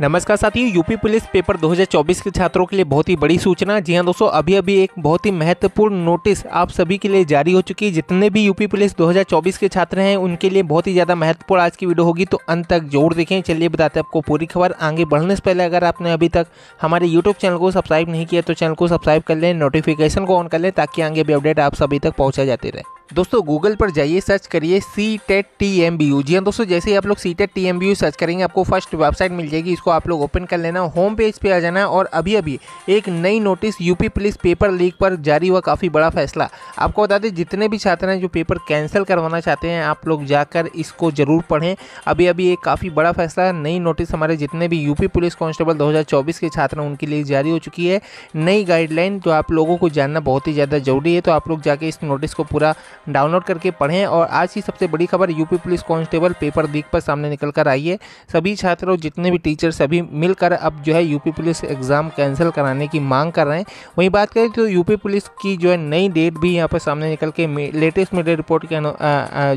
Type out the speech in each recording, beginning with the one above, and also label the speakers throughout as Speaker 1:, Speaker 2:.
Speaker 1: नमस्कार साथियों UP police paper 2024 के छात्रों के लिए बहुत ही बड़ी सूचना जी हां दोस्तों अभी अभी एक बहुत ही महत्वपूर्ण नोटिस आप सभी के लिए जारी हो चुकी है जितने भी यूपी पुलिस 2024 के छात्र हैं उनके लिए बहुत ही ज़्यादा महत्वपूर्ण आज की वीडियो होगी तो अंत तक जरूर देखें चलिए बताते हैं आपको पूरी खबर आगे बढ़ने से पहले अगर आपने अभी तक हमारे यूट्यूब चैनल को सब्सक्राइब नहीं किया तो चैनल को सब्सक्राइब कर लें नोटिफिकेशन को ऑन कर लें ताकि आगे भी अपडेट आप सभी तक पहुँचा जाते रहे दोस्तों गूगल पर जाइए सर्च करिए सी टेट टी एम बी यू जी हाँ दोस्तों जैसे ही आप लोग सी टेट T M B U search करेंगे आपको फर्स्ट वेबसाइट मिल जाएगी इसको आप लोग ओपन कर लेना होम पेज पे आ जाना और अभी अभी एक नई notice UP police paper leak पर जारी हुआ काफ़ी बड़ा फैसला आपको बता दें जितने भी छात्र हैं जो पेपर कैंसिल करवाना चाहते हैं आप लोग जाकर इसको ज़रूर पढ़ें अभी अभी एक काफ़ी बड़ा फैसला नई नोटिस हमारे जितने भी यूपी पुलिस हज़ार चौबीस के छात्र हैं उनके लिए जारी हो चुकी है नई गाइडलाइन जो आप लोगों को जानना बहुत ही ज़्यादा ज़रूरी है तो आप लोग जाके इस नोटिस को पूरा डाउनलोड करके पढ़ें और आज की सबसे बड़ी खबर UP police constable paper leak पर सामने निकल कर आई है सभी छात्रों और जितने भी टीचर सभी मिलकर अब जो है यूपी पुलिस एग्ज़ाम कैंसिल कराने की मांग कर रहे हैं वहीं बात करें तो यूपी पुलिस की जो है नई डेट भी यहाँ पर सामने निकल के लेटेस्ट मीडिया रिपोर्ट के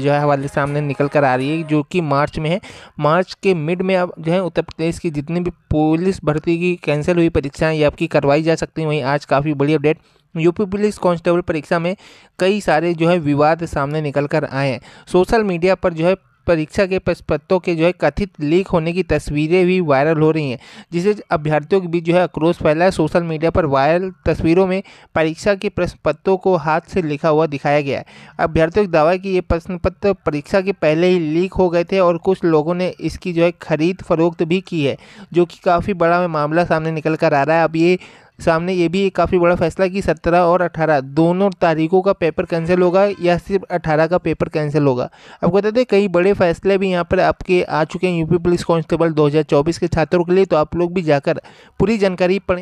Speaker 1: जो है हवाले सामने निकल कर आ रही है जो कि मार्च में है मार्च के मिड में अब जो है उत्तर प्रदेश की जितनी भी पुलिस भर्ती की कैंसिल हुई परीक्षाएँ ये आपकी करवाई जा सकती हैं वहीं आज काफ़ी बड़ी अपडेट यूपी पुलिस कांस्टेबल परीक्षा में कई सारे जो है विवाद सामने निकल कर आए हैं सोशल मीडिया पर जो है परीक्षा के पत्रों के जो है कथित लीक होने की तस्वीरें भी वायरल हो रही हैं जिससे अभ्यर्थियों के बीच जो है आक्रोश फैला है सोशल मीडिया पर वायरल तस्वीरों में परीक्षा के प्रश्न पत्रों को हाथ से लिखा हुआ दिखाया गया है अभ्यर्थियों का दावा है कि ये प्रश्न पत्र परीक्षा के पहले ही लीक हो गए थे और कुछ लोगों ने इसकी जो है खरीद फरोख्त भी की है जो कि काफ़ी बड़ा मामला सामने निकल कर आ रहा है अब ये सामने ये भी एक काफ़ी बड़ा फैसला कि सत्रह और अठारह दोनों तारीखों का पेपर कैंसिल होगा या सिर्फ अठारह का पेपर कैंसिल होगा आपको बता दें कई बड़े फैसले भी यहाँ पर आपके आ चुके हैं यूपी पुलिस कांस्टेबल 2024 के छात्रों के लिए तो आप लोग भी जाकर पूरी जानकारी पढ़ें